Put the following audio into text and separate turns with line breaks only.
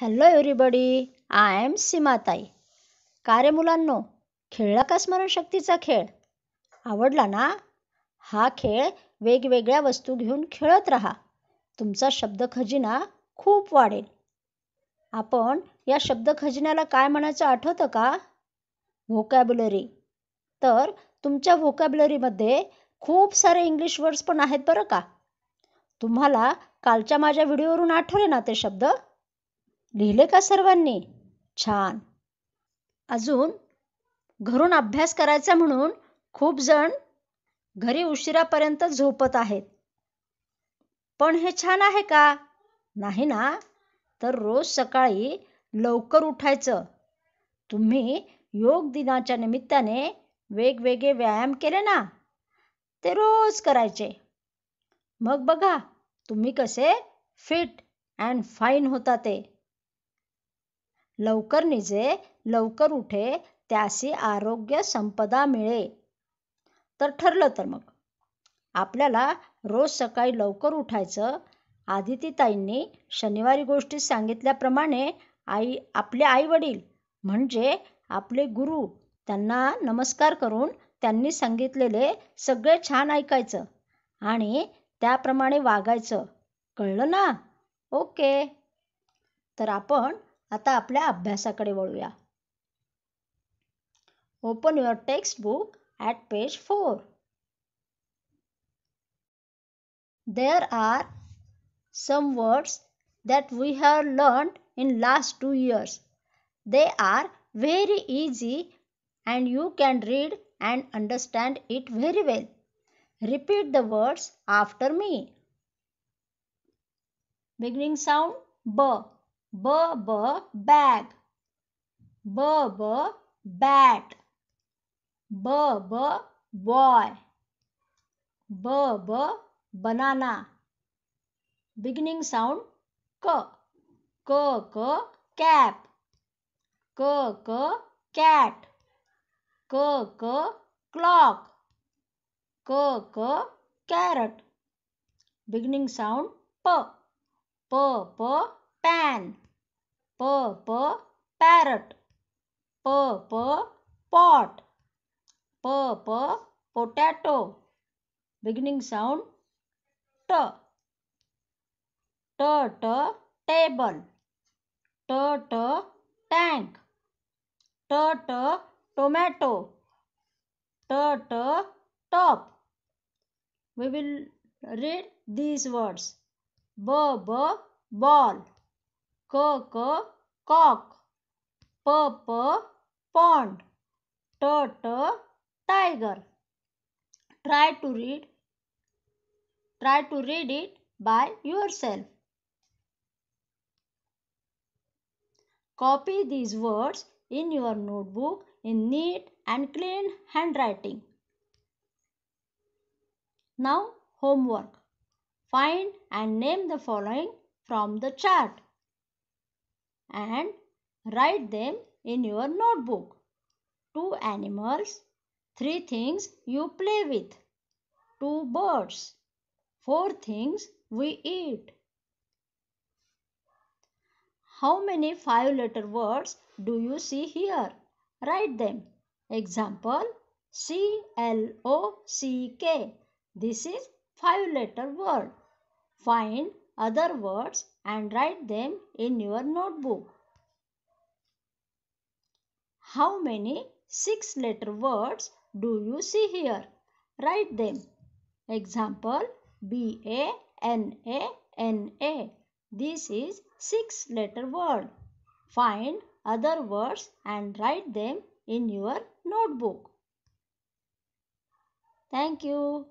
Hello everybody I am सीमाताई का रे मुलांनो खेळला का स्मरणशक्तीचा खेळ आवडला ना हा खेळ वेगवेगळ्या वस्तू घेऊन खेळत राहा तुमचा शब्द खजिना खूप वाढेल आपण या शब्द खजिन्याला काय म्हणायचं आठवतं का व्होकॅब्युलरी तर तुमच्या व्होकॅब्युलरीमध्ये खूप सारे इंग्लिश वर्ड्स पण आहेत बरं का तुम्हाला कालच्या माझ्या व्हिडिओवरून आठवले ना ते शब्द लिहिले का सर्वांनी छान अजून घरून अभ्यास करायचा म्हणून खूप जण घरी उशिरापर्यंत झोपत आहेत पण हे छान आहे का नाही ना तर रोज सकाळी लवकर उठायचं तुम्ही योग दिनाच्या निमित्ताने वेगवेगळे व्यायाम केले ना ते रोज करायचे मग बघा तुम्ही कसे फिट अँड फाईन होता ते लवकर निजे लवकर उठे त्याशी आरोग्य संपदा मिळे तर ठरलं तर मग आपल्याला रोज सकाळी लवकर उठायचं आदितीताईंनी शनिवारी गोष्टी सांगितल्याप्रमाणे आई आपले आई वडील म्हणजे आपले गुरु त्यांना नमस्कार करून त्यांनी सांगितलेले सगळे छान ऐकायचं आणि त्याप्रमाणे वागायचं कळलं ना ओके तर आपण आता आपल्या अभ्यासाकडे वळूया open your text book at page four there are some words that we have learned in last two years. They are very easy and you can read and understand it very well. Repeat the words after me. Beginning sound B. ब ब bag ब ब bat ब ब boy ब ब बनाना beginning sound क क क कैप क क कैट क क क्लॉक क क कैरट बिगिनिंग साउंड प प प pan P P parrot. P P pot. P P potato. Beginning sound T. T T table. T T tank. T T tomato. T T top. We will read these words. B B ball. K K cock, purple, pond, turtle, tiger. Try to read try to read it by yourself. Copy these words in your notebook in neat and clean handwriting. Now homework. Find and name the following from the chart and write them in your notebook. Two animals, three things you play with, two birds, four things we eat. How many five letter words do you see here? Write them. Example C L O C K. This is five letter word. Find other words and write them in your notebook. How many six letter words do you see here? Write them. Example B A N A N A. This is six letter word. Find other words and write them in your notebook. Thank you.